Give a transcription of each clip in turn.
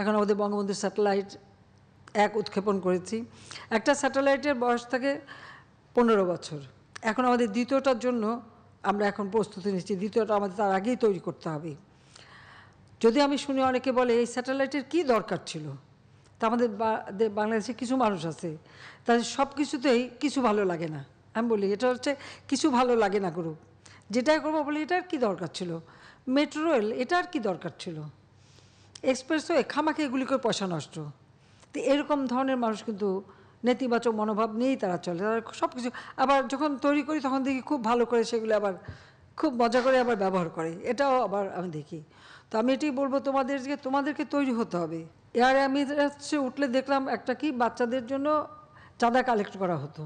এখন আমাদের বঙ্গবন্ধু স্যাটেলাইট এক উৎক্ষেপণ করেছি একটা স্যাটেলাইটের বয়স থাকে পনেরো বছর এখন আমাদের দ্বিতীয়টার জন্য আমরা এখন প্রস্তুতি নিচ্ছি দ্বিতীয়টা আমাদের তার আগেই তৈরি করতে হবে যদি আমি শুনি অনেকে বলে এই স্যাটেলাইটের কি দরকার ছিল তা আমাদের বাংলাদেশে কিছু মানুষ আছে তাদের সব কিছুতেই কিছু ভালো লাগে না আমি বলি এটা হচ্ছে কিছু ভালো লাগে না করুক যেটাই করবো বলি এটার কি দরকার ছিল মেট্রো রেল এটার কি দরকার ছিল এক্সপ্রেস তো খামাকে এগুলি করে পয়সা নষ্ট তো এরকম ধরনের মানুষ কিন্তু নেতিবাচক মনোভাব নিয়েই তারা চলে তারা সব কিছু আবার যখন তৈরি করি তখন দেখি খুব ভালো করে সেগুলো আবার খুব মজা করে আবার ব্যবহার করে এটাও আবার আমি দেখি তো আমি এটাই বলবো তোমাদেরকে তোমাদেরকে তৈরি হতে হবে এর আমি হচ্ছে উঠলে দেখলাম একটা কি বাচ্চাদের জন্য চাঁদা কালেক্ট করা হতো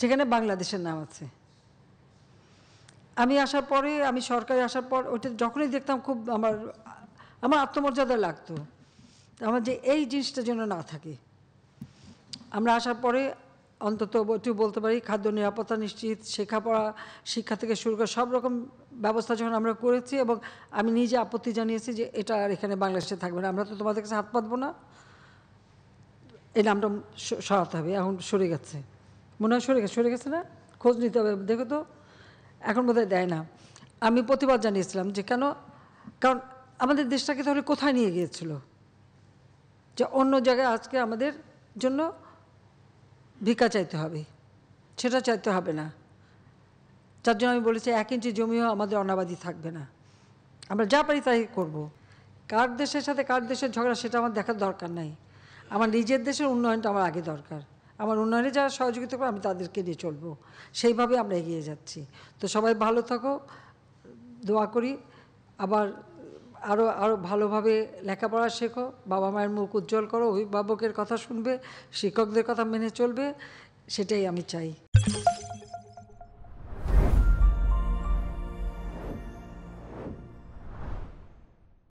সেখানে বাংলাদেশের নাম আছে আমি আসার পরে আমি সরকারে আসার পর ওইটা যখনই দেখতাম খুব আমার আমার আত্মমর্যাদা লাগতো আমার যে এই জিনিসটা যেন না থাকে আমরা আসার পরে অন্তত একটু বলতে পারি খাদ্য নিরাপত্তা নিশ্চিত শেখা পড়া শিক্ষা থেকে শুরু করে সব রকম ব্যবস্থা যখন আমরা করেছি এবং আমি নিজে আপত্তি জানিয়েছি যে এটা আর এখানে বাংলাদেশে থাকবে না আমরা তো তোমাদের কাছে হাত পাতবো না এই নামটা সরাতে হবে এখন সরে গেছে মনে হয় সরে গেছে সরে গেছে না খোঁজ নিতে হবে দেখো তো এখন বোধহয় দেয় না আমি প্রতিবাদ জানিয়েছিলাম যে কেন কারণ আমাদের দেশটাকে তাহলে কোথায় নিয়ে গিয়েছিল যে অন্য জায়গায় আজকে আমাদের জন্য ভিক্ষা চাইতে হবে সেটা চাইতে হবে না যার জন্য আমি বলেছি এক ইঞ্চি জমিও আমাদের অনাবাদি থাকবে না আমরা যা পারি তাই করব। কার দেশের সাথে কার দেশের ঝগড়া সেটা আমার দেখার দরকার নাই আমার নিজের দেশের উন্নয়নটা আমার আগে দরকার আমার উন্নয়নে যারা সহযোগিতা করে আমি তাদেরকে নিয়ে চলবো সেইভাবে আমরা এগিয়ে যাচ্ছি তো সবাই ভালো থাকো দোয়া করি আবার আরও আরও ভালোভাবে লেখাপড়া শেখো বাবা মায়ের মুখ উজ্জ্বল করো অভিভাবকের কথা শুনবে শিক্ষকদের কথা মেনে চলবে সেটাই আমি চাই